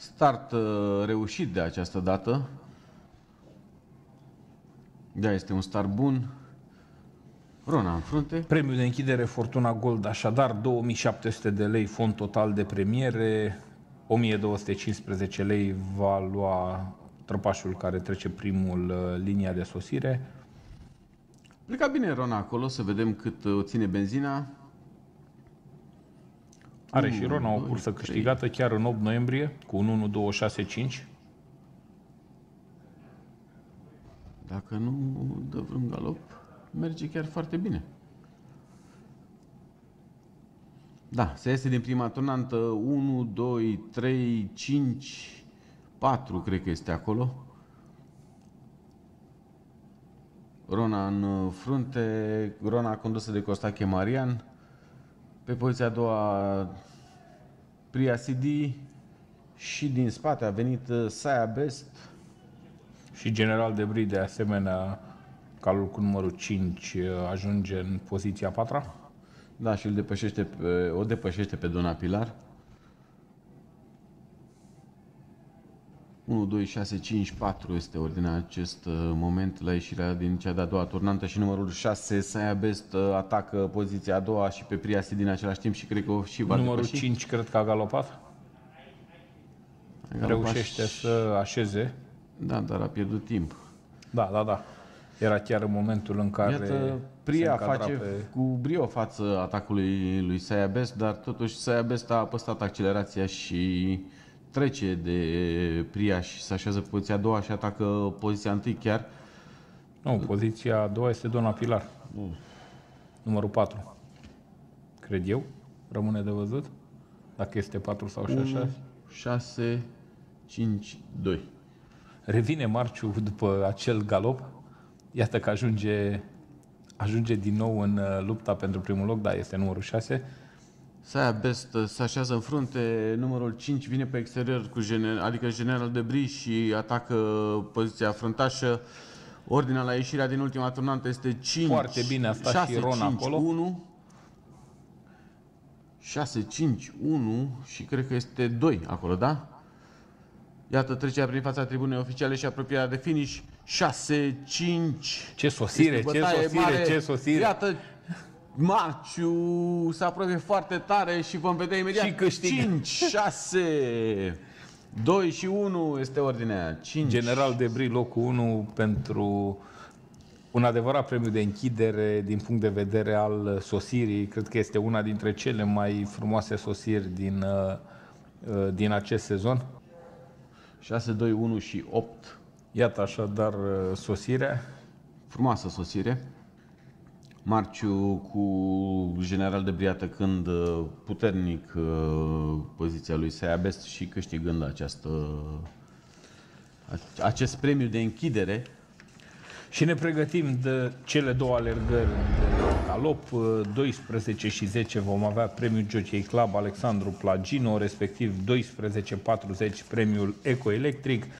Start uh, reușit de această dată. Da, este un start bun. Rona în frunte. Premiul de închidere Fortuna Gold, așadar 2700 de lei fond total de premiere, 1215 lei va lua trăpașul care trece primul uh, linia de sosire. Pleca bine Rona acolo, să vedem cât o uh, ține benzina. Are și mm, Rona o cursă câștigată chiar în 8 noiembrie cu un 5 Dacă nu dă vreun galop, merge chiar foarte bine. Da, se iese din prima turnantă 1, 2, 3, 5, 4 cred că este acolo. Rona în frunte, Rona condusă de Costache Marian, pe poziția a doua, Priya CD și din spate a venit uh, Saia Best. Și general de bri de asemenea, calul cu numărul 5 uh, ajunge în poziția patra, Da, și îl depășește, o depășește pe Dona Pilar. 1, 2, 6, 5, 4 este ordinea acest uh, moment la ieșirea din cea de-a doua turnantă și numărul 6, Saia Best uh, atacă poziția a doua și pe Priasi din același timp și cred că și va Numărul depăși. 5 cred că a galopat. A galopat Reușește și... să așeze. Da, dar a pierdut timp. Da, da, da. Era chiar în momentul în care Iată, Pria face pe... cu brio față atacului lui Saia Best, dar totuși Saia Best a apăsat accelerația și trece de Pria și se așează pe poziția a doua și atacă poziția întâi chiar. Nu, poziția a doua este Dona Pilar. Uf. Mm. Numărul 4. Cred eu. Rămâne de văzut. Dacă este 4 sau 6. 6, 5, 2. Revine Marciu după acel galop. Iată că ajunge, ajunge din nou în uh, lupta pentru primul loc, dar este numărul 6. Saia Best se așează în frunte, numărul 5 vine pe exterior, cu gener, adică general de bri și atacă poziția fruntașă. Ordinea la ieșirea din ultima turnantă este 5, Foarte bine a stat 6, și Ron 5, acolo. 1, 6, 5, 1 și cred că este 2 acolo, da? Iată trecerea prin fața tribunei oficiale și apropierea de finish. 6, 5. Ce sosire, ce sosire, mare. ce sosire. Iată Maciu se apropie foarte tare și vom vedea imediat. Și câștigă. 5, 6, 2 și 1 este ordinea. 5. General de Bri, locul 1 pentru un adevărat premiu de închidere din punct de vedere al sosirii. Cred că este una dintre cele mai frumoase sosiri din, uh, uh, din acest sezon. 6, 2, 1 și 8. Iată așadar uh, sosirea. Frumoasă sosire. Marciu cu general de briată când uh, puternic uh, poziția lui Saiabest și câștigând această, acest premiu de închidere. Și ne pregătim de cele două alergări de calop, 12 uh, și 10 vom avea premiul Jockey Club Alexandru Plagino, respectiv 12-40 premiul Ecoelectric,